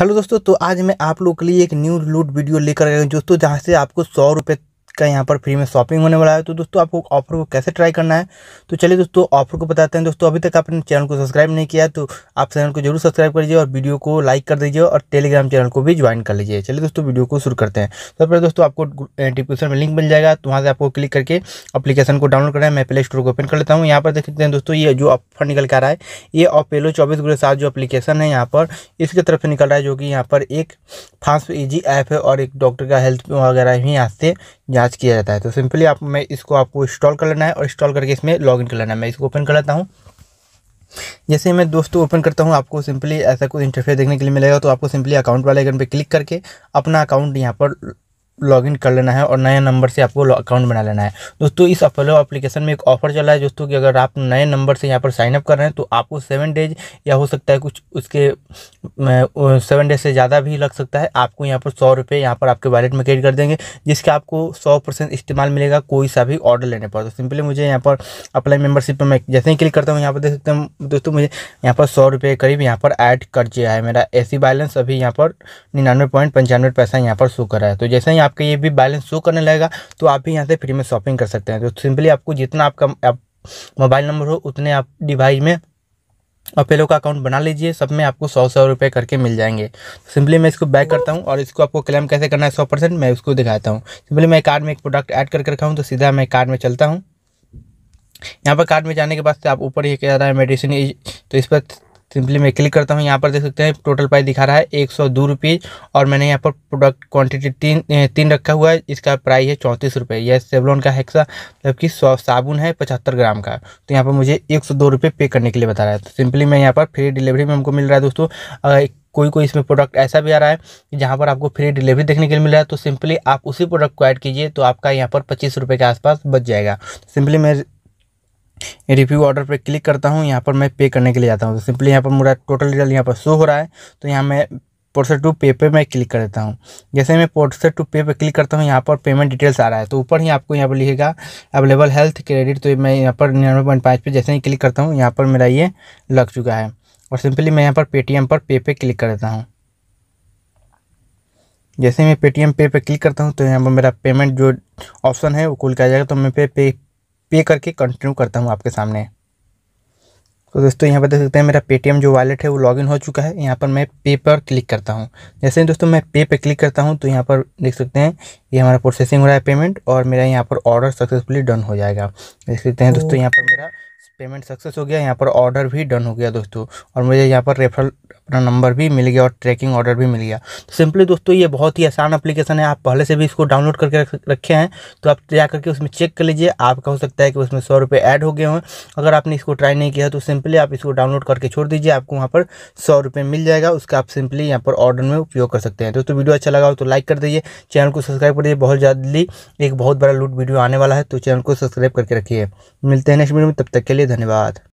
hello दोस्तों तो आज मैं आप लोग के लिए एक न्यू लूट वीडियो लेकर आया हूँ दोस्तों जहाँ से आपको सौ रुपये का यहाँ पर फ्री में शॉपिंग होने वाला है तो दोस्तों आपको ऑफर को कैसे ट्राई करना है तो चलिए दोस्तों ऑफर को बताते हैं दोस्तों अभी तक आपने चैनल को सब्सक्राइब नहीं किया तो आप चैनल को जरूर सब्सक्राइब कर लीजिए और वीडियो को लाइक कर दीजिए और टेलीग्राम चैनल को भी ज्वाइन कर लीजिए चलिए दोस्तों वीडियो को शुरू करते हैं तो सब पहले दोस्तों आपको डिस्क्रिप्शन में लिंक मिल जाएगा तो वहाँ से आपको क्लिक करके अपलीकेशन को डाउनलोड करना है मैं प्ले स्टोर को ओपन कर लेता हूँ यहाँ पर देख सकते हैं दोस्तों ये जो ऑफर निकल कर रहा है ये अपेलो चौबीस गुड़े सात जो अपलीकेशन है यहाँ पर इसकी तरफ से निकल रहा है जो कि यहाँ पर एक फास्ट ईजी ऐप है और एक डॉक्टर का हेल्थ वगैरह भी यहाँ से यहाँ चार्ज किया जाता है तो सिंपली आप मैं इसको आपको इंस्टॉल कर लेना है और इंस्टॉल करके इसमें लॉगिन कर लेना है मैं इसको ओपन कर लेता हूँ जैसे मैं दोस्तों ओपन करता हूँ आपको सिंपली ऐसा कुछ इंटरफेस देखने के लिए मिलेगा तो आपको सिंपली अकाउंट वाले आइकन पर क्लिक करके अपना अकाउंट यहाँ पर लॉगिन कर लेना है और नया नंबर से आपको अकाउंट बना लेना है दोस्तों इस अपोलो एप्लीकेशन में एक ऑफर चला है दोस्तों कि अगर आप नए नंबर से यहाँ पर साइनअप कर रहे हैं तो आपको सेवन डेज या हो सकता है कुछ उसके सेवन डेज से ज़्यादा भी लग सकता है आपको यहाँ पर सौ रुपये यहाँ पर आपके वॉलेट में क्रेडिट कर देंगे जिसका आपको सौ परसेंट इस्तेमाल मिलेगा कोई सा भी ऑर्डर लेने पर तो सिंपली मुझे यहाँ पर अप्लाई मेम्बरशिप पर मैं जैसे ही क्लिक करता हूँ यहाँ पर देख सकते हैं दोस्तों मुझे यहाँ पर सौ रुपये करीब यहाँ पर ऐड कर दिया है मेरा ए बैलेंस अभी यहाँ पर निन्यानवे पॉइंट पंचानवे पैसा यहाँ पर शो कर रहा है तो जैसे ही आपका ये भी बैलेंस शो करने लगेगा तो आप भी यहाँ से फ्री में शॉपिंग कर सकते हैं तो सिंपली आपको जितना आपका आप मोबाइल नंबर हो उतने आप डिवाइस में और पेलो का अकाउंट बना लीजिए सब में आपको सौ सौ रुपये करके मिल जाएंगे सिंपली मैं इसको बैक करता हूँ और इसको आपको क्लेम कैसे करना है सौ परसेंट मैं उसको दिखाता हूँ सिंपली मैं कार्ड में एक प्रोडक्ट ऐड करके रखा हूँ तो सीधा मैं कार्ड में चलता हूँ यहाँ पर कार्ड में जाने के बाद से आप ऊपर ये कह रहा है मेडिसिन तो इस पर सिंपली मैं क्लिक करता हूँ यहाँ पर देख सकते हैं टोटल प्राइस दिखा रहा है एक सौ दो रुपीज़ और मैंने यहाँ पर प्रोडक्ट क्वांटिटी तीन तीन रखा हुआ है इसका प्राइस है चौंतीस रुपये यह सेवलोन का हेक्सा जबकि साबुन है पचहत्तर ग्राम का तो यहाँ पर मुझे एक सौ दो रुपये पे करने के लिए बता रहा है तो सिंपली मैं यहाँ पर फ्री डिलीवरी में हमको मिल रहा है दोस्तों अगर कोई कोई इसमें प्रोडक्ट ऐसा भी आ रहा है जहाँ पर आपको फ्री डिलीवरी देखने के लिए मिल रहा है तो सिंपली आप उसी प्रोडक्ट को ऐड कीजिए तो आपका यहाँ पर पच्चीस रुपये के आसपास बच जाएगा सिंपली मैं रिव्यू ऑर्डर पर क्लिक करता हूँ यहाँ पर मैं पे करने के लिए जाता हूँ तो सिंपली यहाँ पर मेरा टोटल डिटेल यहाँ पर शो हो रहा है तो यहाँ मैं पोर्ट्रेट टू पे पे मैं क्लिक कर देता हूँ जैसे मैं पोर्ट्रेट टू पे पे क्लिक करता हूँ यहाँ पर पेमेंट डिटेल्स आ रहा है तो ऊपर ही आपको यहाँ पर लिखेगा अवेलेबल हेल्थ क्रेडिट तो मैं यहाँ पर निन्यानवे पॉइंट पाँच पे जैसे ही क्लिक करता हूँ यहाँ पर मेरा ये लग चुका है और सिंपली मैं यहाँ पर पेटीएम पर पे पे क्लिक कर देता हूँ जैसे मैं पेटीएम पे पे क्लिक करता हूँ तो यहाँ पर मेरा पेमेंट जो ऑप्शन है वो कुल किया जाएगा तो मैं पे पे पे करके कंटिन्यू करता हूँ आपके सामने तो दोस्तों यहाँ पर देख सकते हैं मेरा पेटीएम जो वॉलेट है वो लॉगिन हो चुका है यहाँ पर मैं पे पर क्लिक करता हूँ जैसे ही दोस्तों मैं पे पर क्लिक करता हूँ तो यहाँ पर देख सकते हैं ये हमारा प्रोसेसिंग हो रहा है पेमेंट और मेरा यहाँ पर ऑर्डर सक्सेसफुली डन हो जाएगा देख सकते हैं दोस्तों तो यहाँ पर मेरा पेमेंट सक्सेस हो गया यहाँ पर ऑर्डर भी डन हो गया दोस्तों और मुझे यहाँ पर रेफरल अपना नंबर भी मिल गया और ट्रैकिंग ऑर्डर भी मिल गया तो सिंपली दोस्तों ये बहुत ही आसान एप्लीकेशन है आप पहले से भी इसको डाउनलोड करके रखे हैं तो आप जा करके उसमें चेक कर लीजिए आपका हो सकता है कि उसमें सौ रुपये ऐड हो गए हों अगर आपने इसको ट्राई नहीं किया तो सिंपली आप इसको डाउनलोड करके छोड़ दीजिए आपको वहाँ पर सौ रुपये मिल जाएगा उसका आप सिंपली यहाँ पर ऑर्डर में उपयोग कर सकते हैं दोस्तों वीडियो अच्छा लगा हो तो लाइक कर दीजिए चैनल को सब्सक्राइब कर दीजिए बहुत जल्दी एक बहुत बड़ा लूट वीडियो आने वाला है तो चैनल को सब्सक्राइब करके रखिए मिलते हैं नेक्स्ट वीडियो में तब तक के लिए धन्यवाद